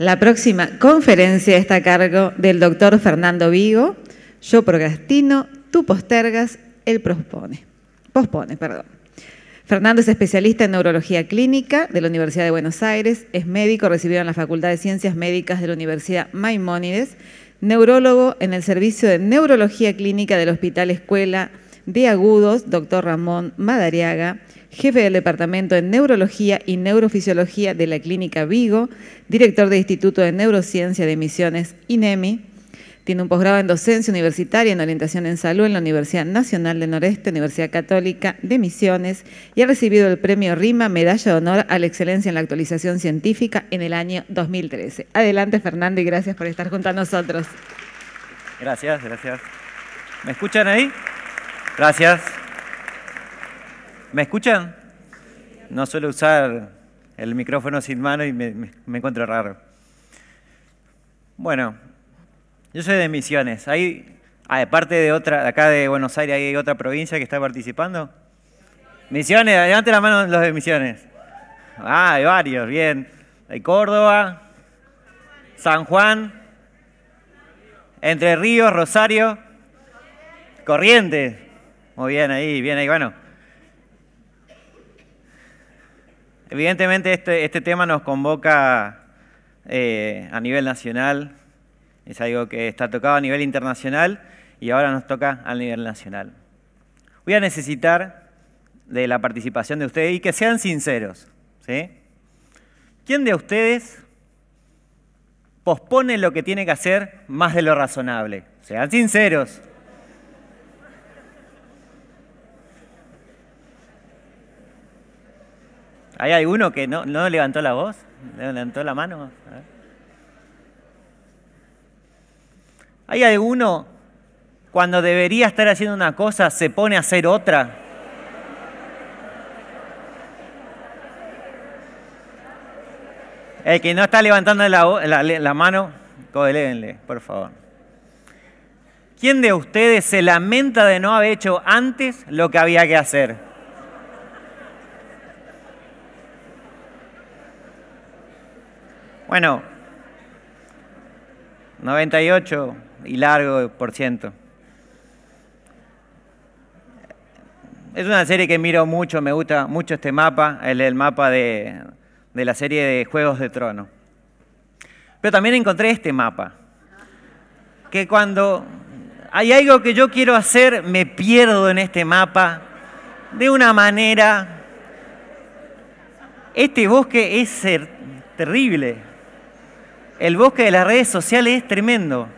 La próxima conferencia está a cargo del doctor Fernando Vigo. Yo procrastino, tú postergas, él Pospone, perdón. Fernando es especialista en neurología clínica de la Universidad de Buenos Aires, es médico recibido en la Facultad de Ciencias Médicas de la Universidad Maimónides, neurólogo en el servicio de neurología clínica del Hospital Escuela de Agudos, doctor Ramón Madariaga, jefe del Departamento de Neurología y Neurofisiología de la Clínica Vigo, director del Instituto de Neurociencia de Misiones INEMI. Tiene un posgrado en docencia universitaria en orientación en salud en la Universidad Nacional del Noreste, Universidad Católica de Misiones, y ha recibido el premio RIMA Medalla de Honor a la Excelencia en la Actualización Científica en el año 2013. Adelante, Fernando, y gracias por estar junto a nosotros. Gracias, gracias. ¿Me escuchan ahí? Gracias. ¿Me escuchan? No suelo usar el micrófono sin mano y me, encuentro raro. Bueno, yo soy de Misiones. Hay, aparte de otra, acá de Buenos Aires, hay otra provincia que está participando. Misiones, adelante la mano los de Misiones. Ah, hay varios, bien. Hay Córdoba, San Juan, Entre Ríos, Rosario, Corrientes. Muy bien ahí, bien ahí, bueno. Evidentemente este, este, tema nos convoca eh, a nivel nacional, es algo que está tocado a nivel internacional y ahora nos toca a nivel nacional. Voy a necesitar de la participación de ustedes y que sean sinceros. ¿Quién de ustedes pospone lo que tiene que hacer más de lo razonable? Sean sinceros. ¿Hay alguno que no, levantó la voz? ¿Levantó la mano? ¿Hay alguno cuando debería estar haciendo una cosa se pone a hacer otra? El que no está levantando la, mano, colévenle por favor. ¿Quién de ustedes se lamenta de no haber hecho antes lo que había que hacer? Bueno, 98 y largo por ciento. Es una serie que miro mucho, me gusta mucho este mapa, el, el mapa de, de la serie de Juegos de Trono. Pero también encontré este mapa, que cuando hay algo que yo quiero hacer, me pierdo en este mapa de una manera... Este bosque es terrible. El bosque de las redes sociales es tremendo.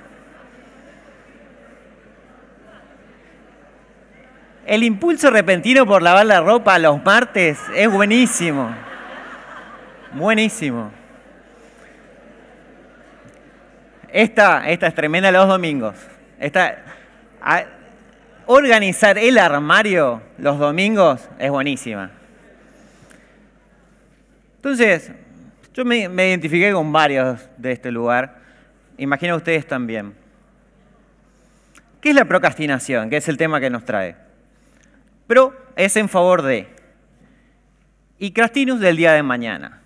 El impulso repentino por lavar la ropa los martes es buenísimo. Buenísimo. Esta, esta es tremenda los domingos. organizar el armario los domingos es buenísima. Entonces, yo me, identifiqué con varios de este lugar. Imagino ustedes también. ¿Qué es la procrastinación? Que es el tema que nos trae. Pro es en favor de. Y crastinus del día de mañana.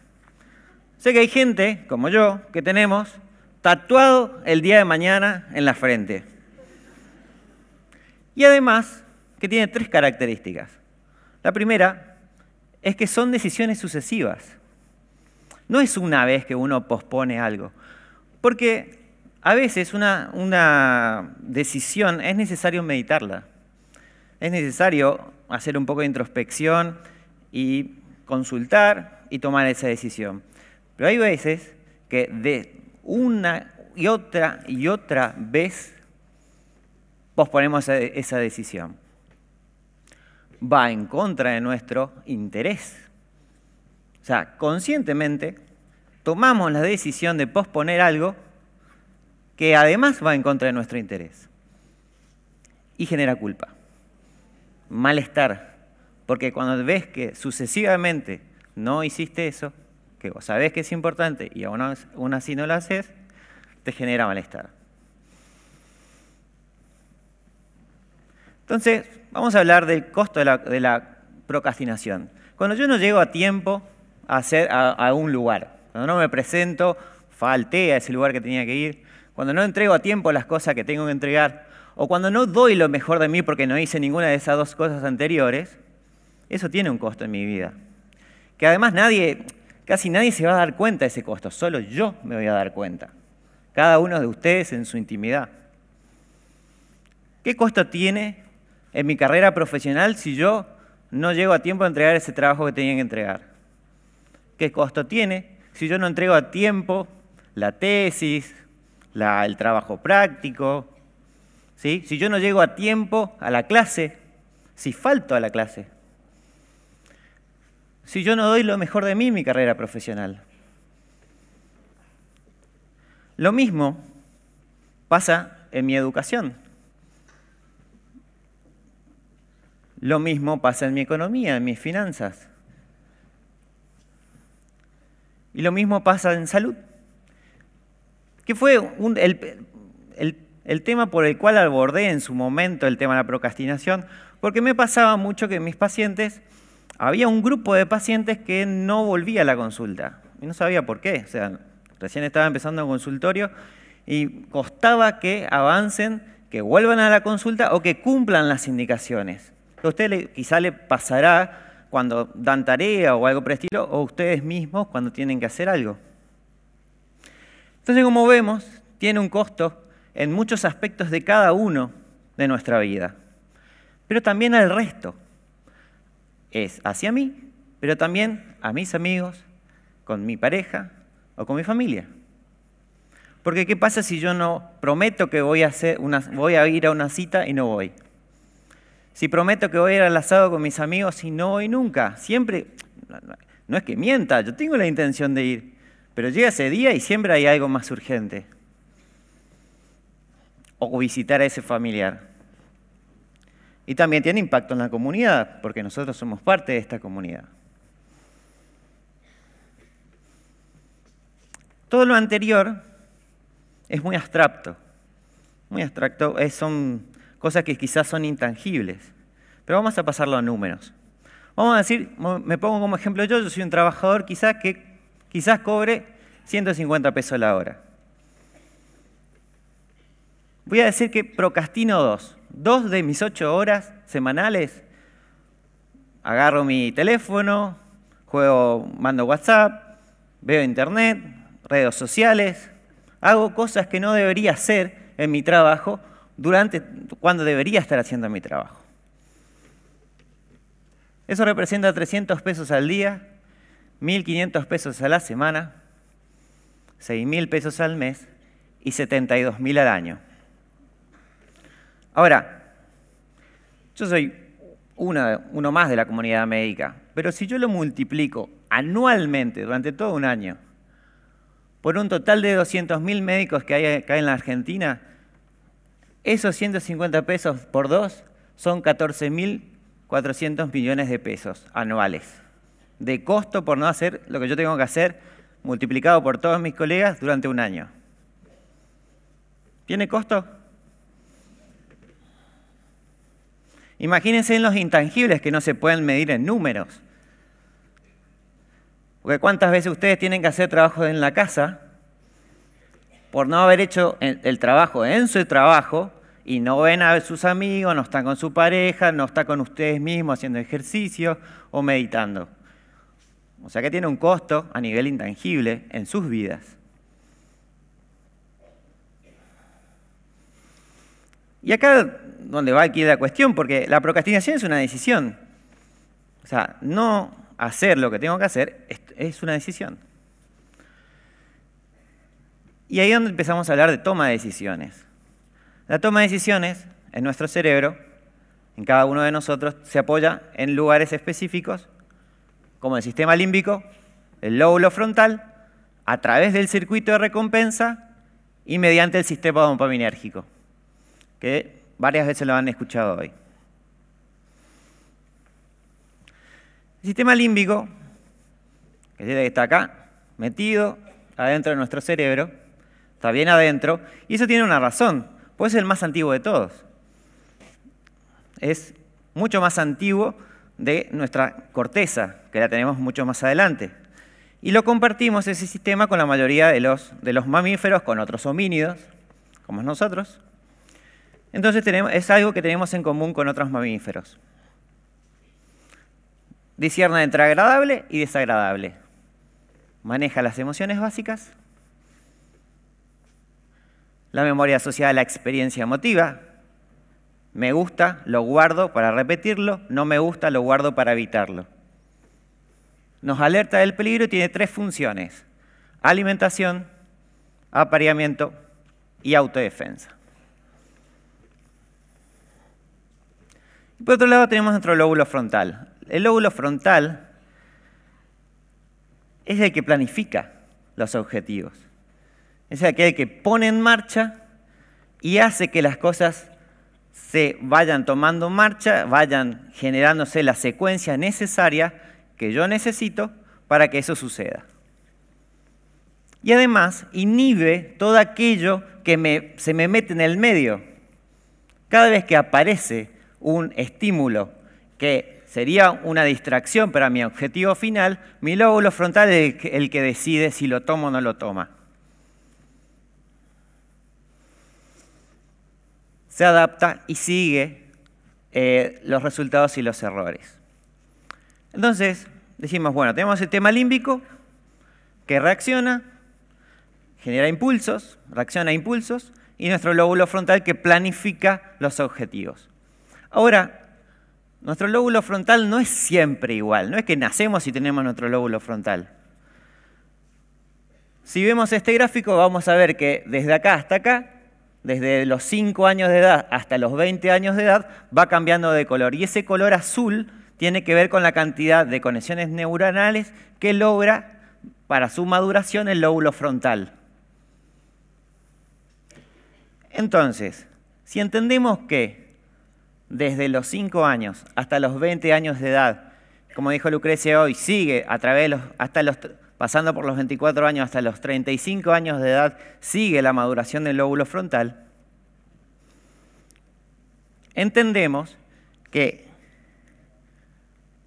Sé que hay gente, como yo, que tenemos tatuado el día de mañana en la frente. Y además, que tiene tres características. La primera es que son decisiones sucesivas. No es una vez que uno pospone algo. Porque a veces una, decisión es necesario meditarla. Es necesario hacer un poco de introspección y consultar y tomar esa decisión. Pero hay veces que de una y otra y otra vez posponemos esa decisión. Va en contra de nuestro interés. O sea, conscientemente tomamos la decisión de posponer algo que además va en contra de nuestro interés y genera culpa, malestar, porque cuando ves que sucesivamente no hiciste eso, que vos sabés que es importante y aún, así no lo haces, te genera malestar. Entonces, vamos a hablar del costo de la, procrastinación. Cuando yo no llego a tiempo a, hacer, a un lugar, cuando no me presento, falté a ese lugar que tenía que ir. Cuando no entrego a tiempo las cosas que tengo que entregar. O cuando no doy lo mejor de mí porque no hice ninguna de esas dos cosas anteriores. Eso tiene un costo en mi vida. Que además nadie, casi nadie se va a dar cuenta de ese costo. Solo yo me voy a dar cuenta. Cada uno de ustedes en su intimidad. ¿Qué costo tiene en mi carrera profesional si yo no llego a tiempo a entregar ese trabajo que tenía que entregar? ¿Qué costo tiene si yo no entrego a tiempo la tesis, el trabajo práctico, si yo no llego a tiempo a la clase, si falto a la clase, si yo no doy lo mejor de mí en mi carrera profesional. Lo mismo pasa en mi educación. Lo mismo pasa en mi economía, en mis finanzas. Y lo mismo pasa en salud, que fue el, tema por el cual abordé en su momento el tema de la procrastinación, porque me pasaba mucho que mis pacientes, había un grupo de pacientes que no volvía a la consulta, y no sabía por qué, o sea, recién estaba empezando un consultorio y costaba que avancen, que vuelvan a la consulta o que cumplan las indicaciones. A usted quizá le pasará cuando dan tarea o algo por el estilo, o ustedes mismos cuando tienen que hacer algo. Entonces, como vemos, tiene un costo en muchos aspectos de cada uno de nuestra vida, pero también al resto. Es hacia mí, pero también a mis amigos, con mi pareja o con mi familia. Porque ¿qué pasa si yo no prometo que voy a, hacer voy a ir a una cita y no voy? Si prometo que voy a ir al asado con mis amigos y no voy nunca, siempre, no es que mienta, yo tengo la intención de ir, pero llega ese día y siempre hay algo más urgente. O visitar a ese familiar. Y también tiene impacto en la comunidad, porque nosotros somos parte de esta comunidad. Todo lo anterior es muy abstracto. Muy abstracto, es, son cosas que quizás son intangibles. Pero vamos a pasarlo a números. Vamos a decir, me pongo como ejemplo yo, yo soy un trabajador quizás que quizás cobre 150 pesos la hora. Voy a decir que procrastino dos. Dos de mis ocho horas semanales agarro mi teléfono, juego, mando WhatsApp, veo internet, redes sociales, hago cosas que no debería hacer en mi trabajo durante cuando debería estar haciendo mi trabajo. Eso representa 300 pesos al día, 1.500 pesos a la semana, 6.000 pesos al mes y 72.000 al año. Ahora, yo soy uno más de la comunidad médica, pero si yo lo multiplico anualmente durante todo un año por un total de 200.000 médicos que hay acá en la Argentina, esos 150 pesos por dos son 14.400 millones de pesos anuales de costo por no hacer lo que yo tengo que hacer multiplicado por todos mis colegas durante un año. ¿Tiene costo? Imagínense en los intangibles que no se pueden medir en números. Porque cuántas veces ustedes tienen que hacer trabajo en la casa por no haber hecho el trabajo en su trabajo y no ven a sus amigos, no están con su pareja, no están con ustedes mismos haciendo ejercicio o meditando. O sea que tiene un costo a nivel intangible en sus vidas. Y acá donde va aquí la cuestión, porque la procrastinación es una decisión. O sea, no hacer lo que tengo que hacer es una decisión. Y ahí es donde empezamos a hablar de toma de decisiones. La toma de decisiones en nuestro cerebro, en cada uno de nosotros, se apoya en lugares específicos, como el sistema límbico, el lóbulo frontal, a través del circuito de recompensa y mediante el sistema dopaminérgico, que varias veces lo han escuchado hoy. El sistema límbico, que está acá, metido adentro de nuestro cerebro, está bien adentro, y eso tiene una razón, pues es el más antiguo de todos. Es mucho más antiguo de nuestra corteza, que la tenemos mucho más adelante. Y lo compartimos ese sistema con la mayoría de los, mamíferos, con otros homínidos, como nosotros. Entonces tenemos, es algo que tenemos en común con otros mamíferos. Disierna entre agradable y desagradable. Maneja las emociones básicas la memoria asociada a la experiencia emotiva. Me gusta, lo guardo para repetirlo, no me gusta, lo guardo para evitarlo. Nos alerta del peligro y tiene tres funciones. Alimentación, apareamiento y autodefensa. Por otro lado tenemos nuestro lóbulo frontal. El lóbulo frontal es el que planifica los objetivos. Es aquel que pone en marcha y hace que las cosas se vayan tomando marcha, vayan generándose la secuencia necesaria que yo necesito para que eso suceda. Y además inhibe todo aquello que se me mete en el medio. Cada vez que aparece un estímulo que sería una distracción para mi objetivo final, mi lóbulo frontal es el que decide si lo tomo o no lo toma. se adapta y sigue eh, los resultados y los errores. Entonces, decimos, bueno, tenemos el tema límbico que reacciona, genera impulsos, reacciona a impulsos, y nuestro lóbulo frontal que planifica los objetivos. Ahora, nuestro lóbulo frontal no es siempre igual, no es que nacemos y tenemos nuestro lóbulo frontal. Si vemos este gráfico vamos a ver que desde acá hasta acá desde los 5 años de edad hasta los 20 años de edad, va cambiando de color. Y ese color azul tiene que ver con la cantidad de conexiones neuronales que logra para su maduración el lóbulo frontal. Entonces, si entendemos que desde los 5 años hasta los 20 años de edad, como dijo Lucrecia hoy, sigue a través de los, hasta los pasando por los 24 años hasta los 35 años de edad, sigue la maduración del lóbulo frontal, entendemos que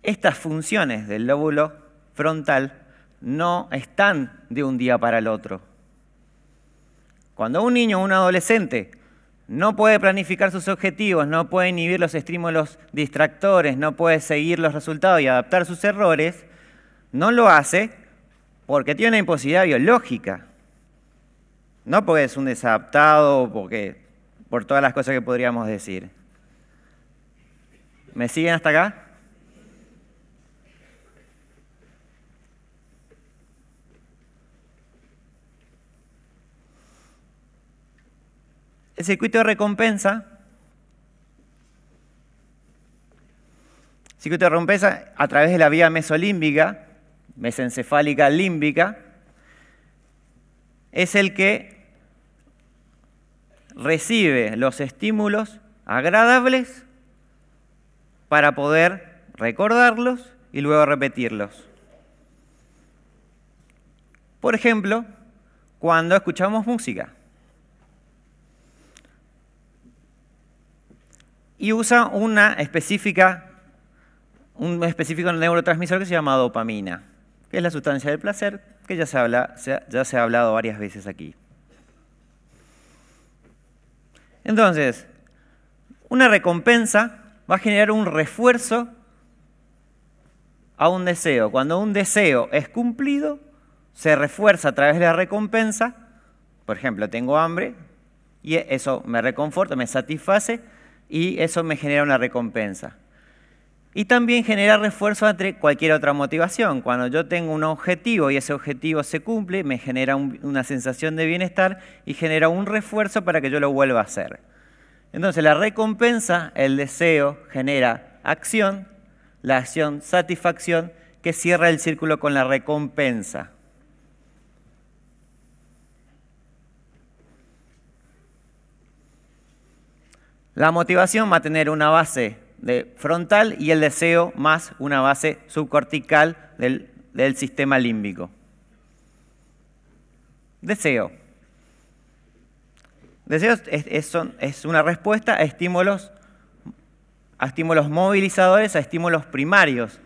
estas funciones del lóbulo frontal no están de un día para el otro. Cuando un niño o un adolescente no puede planificar sus objetivos, no puede inhibir los estímulos distractores, no puede seguir los resultados y adaptar sus errores, no lo hace porque tiene una imposibilidad biológica. No porque es un desadaptado, porque por todas las cosas que podríamos decir. ¿Me siguen hasta acá? El circuito de recompensa. circuito de recompensa a través de la vía mesolímbica mesencefálica límbica, es el que recibe los estímulos agradables para poder recordarlos y luego repetirlos. Por ejemplo, cuando escuchamos música. Y usa una específica, un específico neurotransmisor que se llama dopamina que es la sustancia del placer, que ya se, ya se ha hablado varias veces aquí. Entonces, una recompensa va a generar un refuerzo a un deseo. Cuando un deseo es cumplido, se refuerza a través de la recompensa. Por ejemplo, tengo hambre y eso me reconforta, me satisface y eso me genera una recompensa. Y también genera refuerzo entre cualquier otra motivación. Cuando yo tengo un objetivo y ese objetivo se cumple, me genera una sensación de bienestar y genera un refuerzo para que yo lo vuelva a hacer. Entonces la recompensa, el deseo, genera acción, la acción, satisfacción, que cierra el círculo con la recompensa. La motivación va a tener una base de frontal y el deseo más una base subcortical del, sistema límbico. Deseo. Deseo es, es una respuesta a estímulos, a estímulos movilizadores, a estímulos primarios,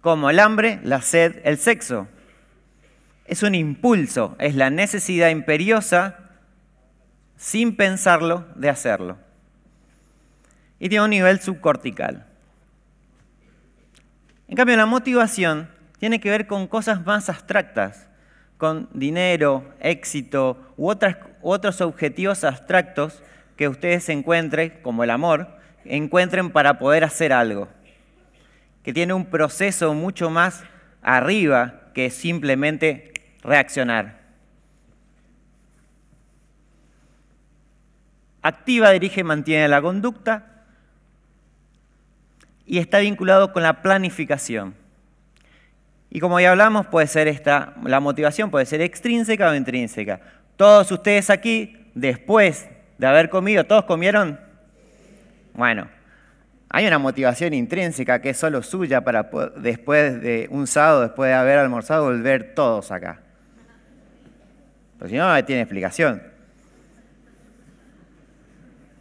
como el hambre, la sed, el sexo. Es un impulso, es la necesidad imperiosa, sin pensarlo, de hacerlo y tiene un nivel subcortical. En cambio, la motivación tiene que ver con cosas más abstractas, con dinero, éxito u otros objetivos abstractos que ustedes encuentren, como el amor, encuentren para poder hacer algo, que tiene un proceso mucho más arriba que simplemente reaccionar. Activa, dirige, mantiene la conducta y está vinculado con la planificación. Y como ya hablamos, puede ser esta, la motivación puede ser extrínseca o intrínseca. Todos ustedes aquí, después de haber comido, ¿todos comieron? Bueno, hay una motivación intrínseca que es solo suya para después de un sábado, después de haber almorzado, volver todos acá. Pero si no, no tiene explicación.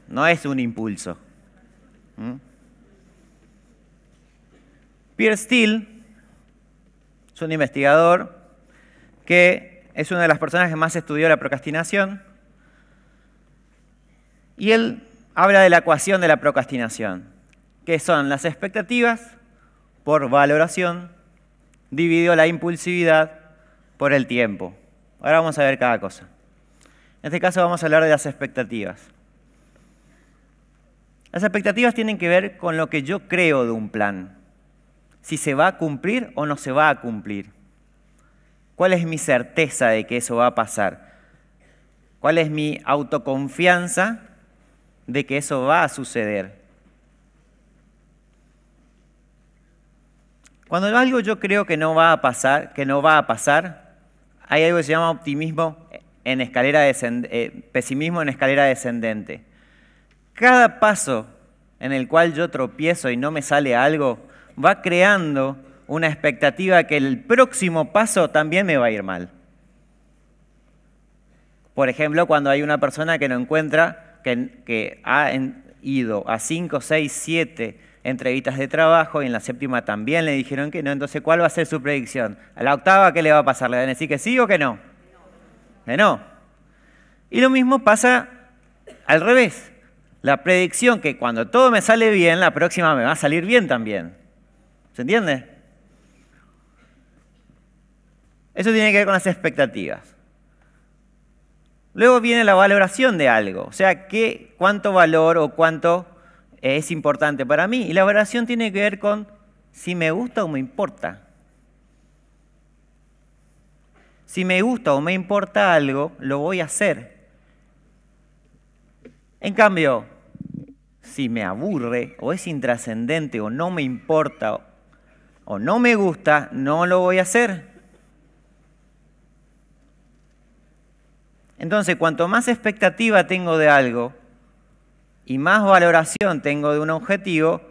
No es un impulso. ¿Mm? Pierre Steele es un investigador que es una de las personas que más estudió la procrastinación y él habla de la ecuación de la procrastinación, que son las expectativas por valoración dividido la impulsividad por el tiempo. Ahora vamos a ver cada cosa. En este caso vamos a hablar de las expectativas. Las expectativas tienen que ver con lo que yo creo de un plan si se va a cumplir o no se va a cumplir. ¿Cuál es mi certeza de que eso va a pasar? ¿Cuál es mi autoconfianza de que eso va a suceder? Cuando algo yo creo que no va a pasar, que no va a pasar, hay algo que se llama optimismo en escalera descendente, eh, pesimismo en escalera descendente. Cada paso en el cual yo tropiezo y no me sale algo, va creando una expectativa que el próximo paso también me va a ir mal. Por ejemplo, cuando hay una persona que no encuentra, que, ha ido a 5, 6, 7 entrevistas de trabajo y en la séptima también le dijeron que no, entonces ¿cuál va a ser su predicción? ¿A la octava qué le va a pasar? ¿Le van a decir que sí o que no? Que no. Y lo mismo pasa al revés. La predicción que cuando todo me sale bien, la próxima me va a salir bien también. ¿Se entiende? Eso tiene que ver con las expectativas. Luego viene la valoración de algo, o sea, ¿qué, cuánto valor o cuánto eh, es importante para mí. Y la valoración tiene que ver con si me gusta o me importa. Si me gusta o me importa algo, lo voy a hacer. En cambio, si me aburre o es intrascendente o no me importa o no me gusta, no lo voy a hacer. Entonces, cuanto más expectativa tengo de algo y más valoración tengo de un objetivo,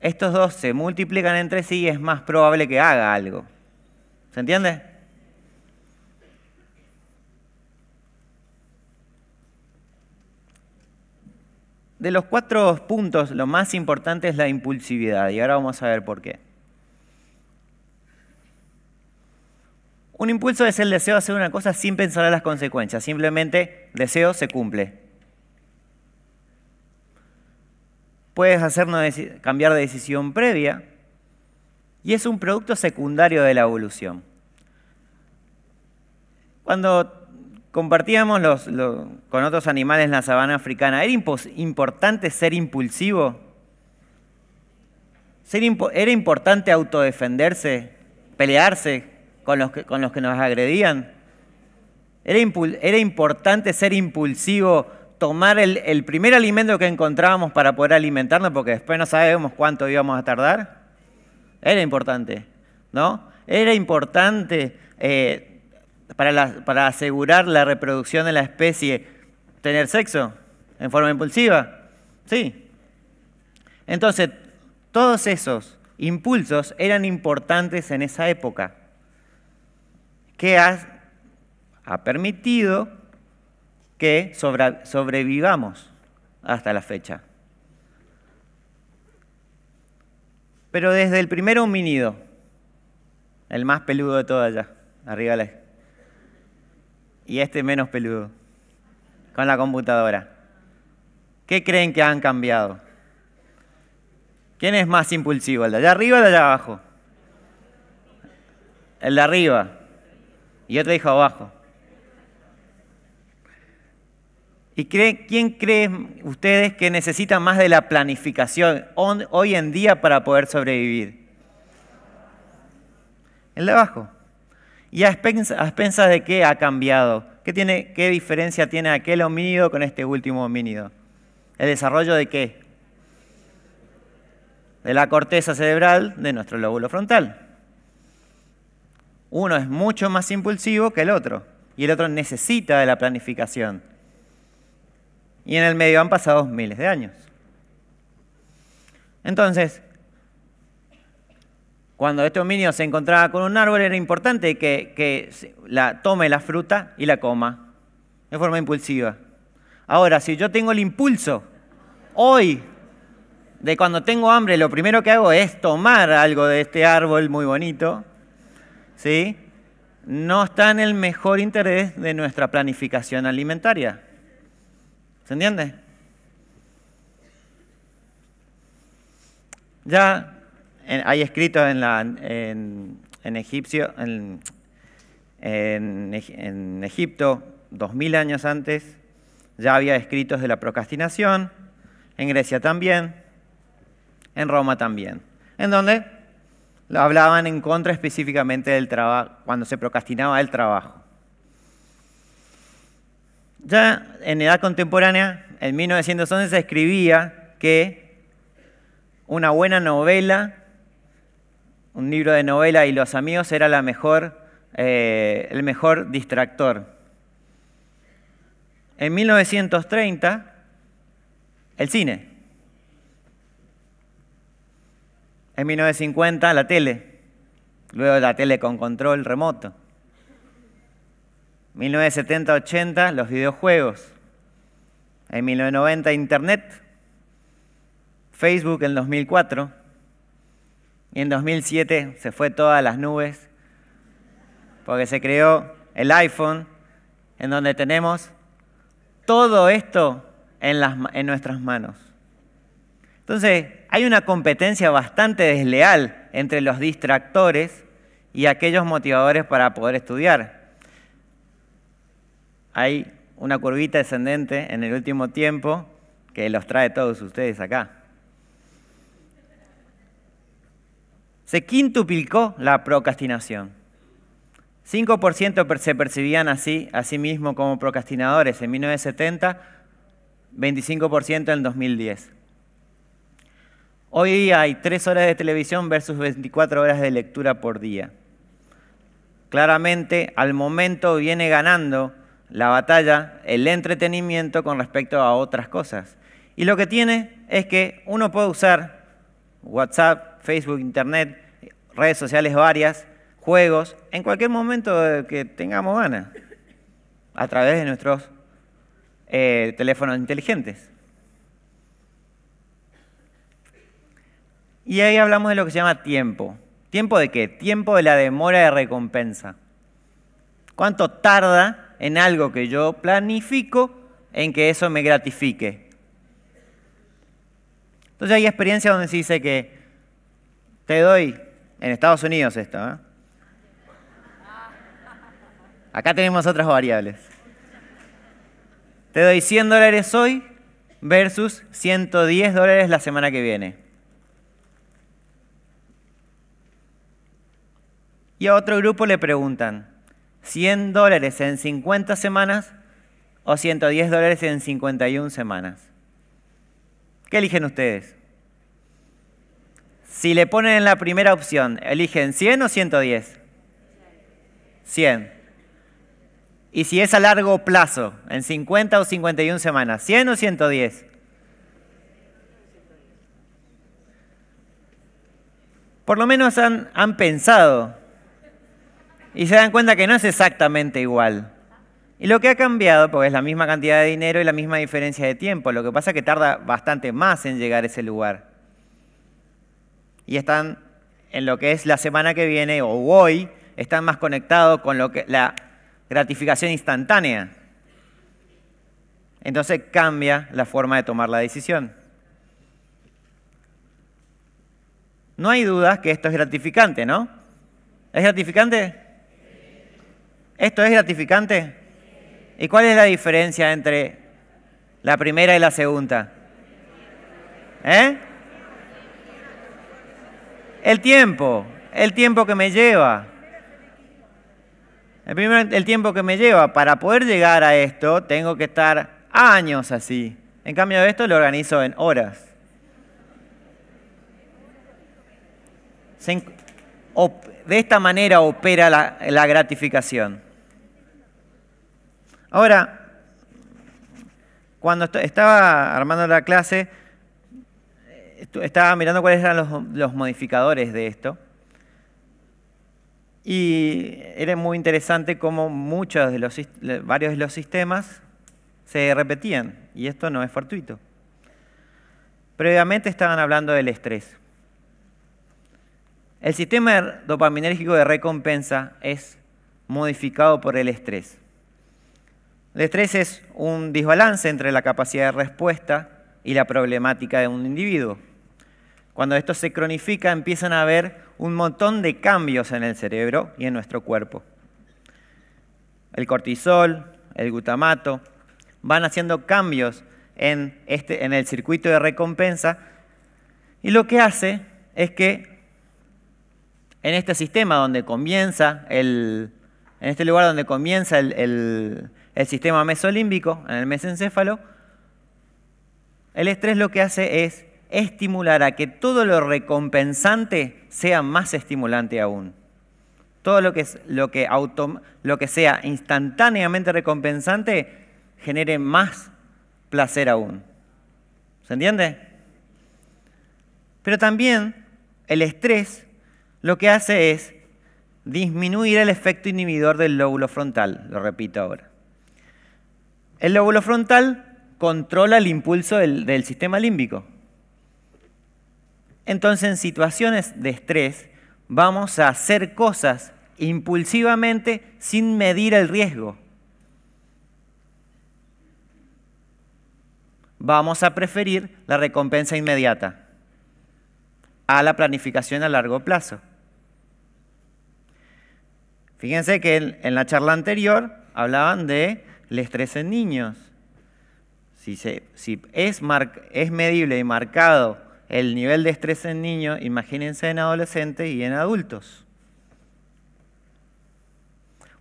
estos dos se multiplican entre sí y es más probable que haga algo. ¿Se entiende? De los cuatro puntos, lo más importante es la impulsividad, y ahora vamos a ver por qué. Un impulso es el deseo de hacer una cosa sin pensar en las consecuencias, simplemente deseo se cumple. Puedes hacernos cambiar de decisión previa y es un producto secundario de la evolución. Cuando compartíamos con otros animales en la sabana africana, ¿era importante ser impulsivo? ¿Era importante autodefenderse, pelearse con los que, con los que nos agredían. Era, era importante ser impulsivo, tomar el, primer alimento que encontrábamos para poder alimentarnos, porque después no sabemos cuánto íbamos a tardar. Era importante, ¿no? Era importante eh, para, para asegurar la reproducción de la especie tener sexo en forma impulsiva. Sí. Entonces, todos esos impulsos eran importantes en esa época que ha, permitido que sobrevivamos hasta la fecha. Pero desde el primero minido el más peludo de todos allá, arriba la... Y este menos peludo, con la computadora. ¿Qué creen que han cambiado? ¿Quién es más impulsivo, el de allá arriba o el de allá abajo? El de arriba y te dijo abajo. ¿Y cree, quién creen ustedes que necesita más de la planificación hoy en día para poder sobrevivir? El de abajo. ¿Y a expensas, de qué ha cambiado? ¿Qué diferencia tiene aquel homínido con este último homínido? ¿El desarrollo de qué? De la corteza cerebral de nuestro lóbulo frontal. Uno es mucho más impulsivo que el otro y el otro necesita de la planificación. Y en el medio han pasado miles de años. Entonces, cuando este dominio se encontraba con un árbol era importante que, que la, tome la fruta y la coma de forma impulsiva. Ahora, si yo tengo el impulso hoy de cuando tengo hambre, lo primero que hago es tomar algo de este árbol muy bonito, ¿sí? no está en el mejor interés de nuestra planificación alimentaria. ¿Se entiende? Ya hay escritos en, Egipto, dos mil años antes, ya había escritos de la procrastinación, en Grecia también, en Roma también, en dónde? lo hablaban en contra específicamente del trabajo, cuando se procrastinaba el trabajo. Ya en edad contemporánea, en 1911 se escribía que una buena novela, un libro de novela y los amigos era eh, el mejor distractor. En 1930, el cine. En 1950 la tele, luego la tele con control remoto. 1970-80 los videojuegos. En 1990 Internet, Facebook en 2004 y en 2007 se fue todas las nubes porque se creó el iPhone en donde tenemos todo esto en, en nuestras manos. Entonces, hay una competencia bastante desleal entre los distractores y aquellos motivadores para poder estudiar. Hay una curvita descendente en el último tiempo que los trae todos ustedes acá. Se quintuplicó la procrastinación. 5% se percibían así, a sí mismo como procrastinadores en 1970, 25% en 2010. Hoy día hay tres horas de televisión versus 24 horas de lectura por día. Claramente, al momento viene ganando la batalla el entretenimiento con respecto a otras cosas. Y lo que tiene es que uno puede usar WhatsApp, Facebook, Internet, redes sociales varias, juegos, en cualquier momento que tengamos ganas, a través de nuestros eh, teléfonos inteligentes. Y ahí hablamos de lo que se llama tiempo. ¿Tiempo de qué? Tiempo de la demora de recompensa. ¿Cuánto tarda en algo que yo planifico en que eso me gratifique? Entonces hay experiencias donde se dice que te doy, en Estados Unidos esto, ¿eh? acá tenemos otras variables. Te doy 100 dólares hoy versus 110 dólares la semana que viene. Y a otro grupo le preguntan, ¿100 dólares en 50 semanas o 110 dólares en 51 semanas? ¿Qué eligen ustedes? Si le ponen en la primera opción, ¿eligen 100 o 110? 100. Y si es a largo plazo, en 50 o 51 semanas, ¿100 o 110? Por lo menos han, han pensado y se dan cuenta que no es exactamente igual. Y lo que ha cambiado, porque es la misma cantidad de dinero y la misma diferencia de tiempo, lo que pasa es que tarda bastante más en llegar a ese lugar. Y están en lo que es la semana que viene o hoy, están más conectados con lo que, la gratificación instantánea. Entonces cambia la forma de tomar la decisión. No hay dudas que esto es gratificante, ¿no? ¿Es gratificante? ¿Esto es gratificante? ¿Y cuál es la diferencia entre la primera y la segunda? ¿Eh? El tiempo, el tiempo que me lleva. El, tiempo que me lleva. Para poder llegar a esto, tengo que estar años así. En cambio, esto lo organizo en horas. de esta manera opera la gratificación. Ahora, cuando estaba armando la clase, estaba mirando cuáles eran los, modificadores de esto. Y era muy interesante cómo muchos de los, varios de los sistemas se repetían, y esto no es fortuito. Previamente estaban hablando del estrés. El sistema er-, dopaminérgico de recompensa es modificado por el estrés. El estrés es un desbalance entre la capacidad de respuesta y la problemática de un individuo. Cuando esto se cronifica empiezan a haber un montón de cambios en el cerebro y en nuestro cuerpo. El cortisol, el glutamato, van haciendo cambios en, este, el circuito de recompensa y lo que hace es que en este sistema donde comienza el, en este lugar donde comienza el, el sistema mesolímbico, en el mesencéfalo, el estrés lo que hace es estimular a que todo lo recompensante sea más estimulante aún. Todo lo que, lo que, lo que sea instantáneamente recompensante genere más placer aún. ¿Se entiende? Pero también el estrés lo que hace es disminuir el efecto inhibidor del lóbulo frontal, lo repito ahora. El lóbulo frontal controla el impulso del, sistema límbico. Entonces, en situaciones de estrés, vamos a hacer cosas impulsivamente sin medir el riesgo. Vamos a preferir la recompensa inmediata a la planificación a largo plazo. Fíjense que en, la charla anterior hablaban de el estrés en niños. Si, es, medible y marcado el nivel de estrés en niños, imagínense en adolescentes y en adultos.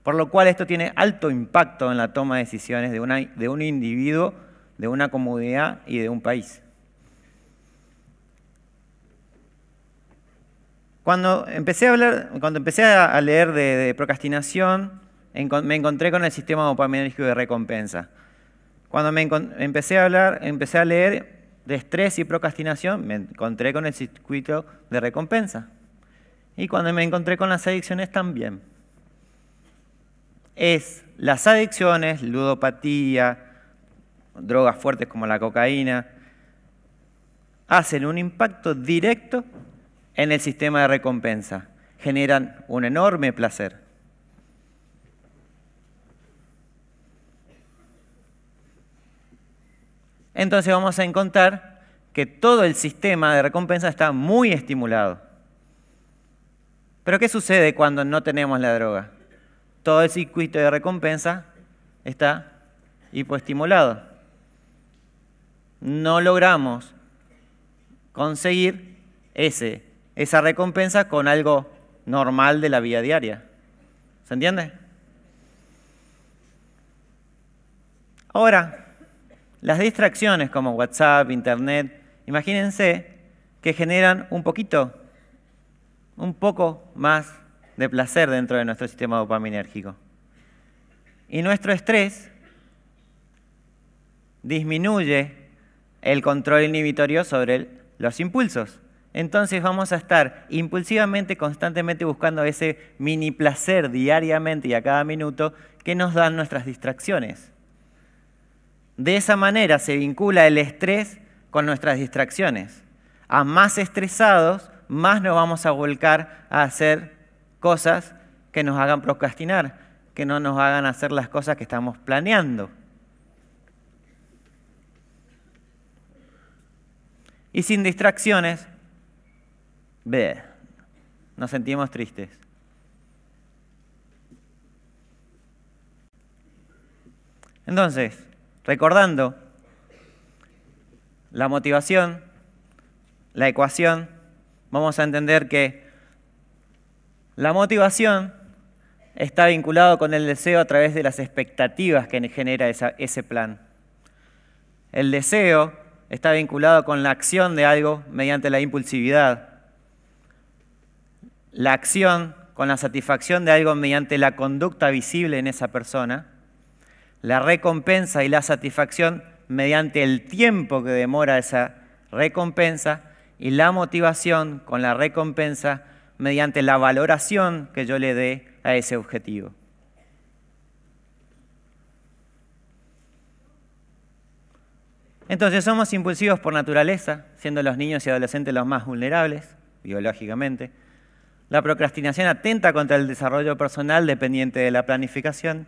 Por lo cual esto tiene alto impacto en la toma de decisiones de, un individuo, de una comunidad y de un país. Cuando empecé a, hablar, cuando empecé a leer de procrastinación, me encontré con el sistema dopaminérgico de recompensa. Cuando me empecé a hablar, empecé a leer de estrés y procrastinación, me encontré con el circuito de recompensa. Y cuando me encontré con las adicciones también. Es las adicciones, ludopatía, drogas fuertes como la cocaína, hacen un impacto directo en el sistema de recompensa, generan un enorme placer. entonces vamos a encontrar que todo el sistema de recompensa está muy estimulado. Pero ¿qué sucede cuando no tenemos la droga? Todo el circuito de recompensa está hipoestimulado. No logramos conseguir esa recompensa con algo normal de la vida diaria. ¿Se entiende? Ahora, las distracciones como WhatsApp, Internet, imagínense que generan un poquito, un poco más de placer dentro de nuestro sistema dopaminérgico. Y nuestro estrés disminuye el control inhibitorio sobre los impulsos. Entonces vamos a estar impulsivamente, constantemente buscando ese mini placer diariamente y a cada minuto que nos dan nuestras distracciones. De esa manera se vincula el estrés con nuestras distracciones. A más estresados, más nos vamos a volcar a hacer cosas que nos hagan procrastinar, que no nos hagan hacer las cosas que estamos planeando. Y sin distracciones, nos sentimos tristes. Entonces, recordando la motivación, la ecuación, vamos a entender que la motivación está vinculado con el deseo a través de las expectativas que genera ese plan. El deseo está vinculado con la acción de algo mediante la impulsividad. La acción con la satisfacción de algo mediante la conducta visible en esa persona la recompensa y la satisfacción mediante el tiempo que demora esa recompensa y la motivación con la recompensa mediante la valoración que yo le dé a ese objetivo. Entonces somos impulsivos por naturaleza, siendo los niños y adolescentes los más vulnerables, biológicamente. La procrastinación atenta contra el desarrollo personal dependiente de la planificación.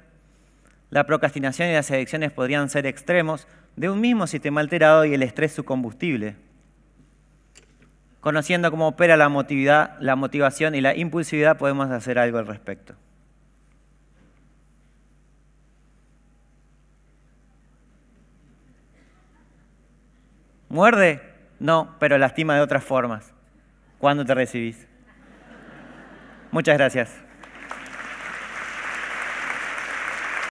La procrastinación y las adicciones podrían ser extremos de un mismo sistema alterado y el estrés su combustible. Conociendo cómo opera la, motividad, la motivación y la impulsividad podemos hacer algo al respecto. ¿Muerde? No, pero lastima de otras formas. ¿Cuándo te recibís? Muchas gracias.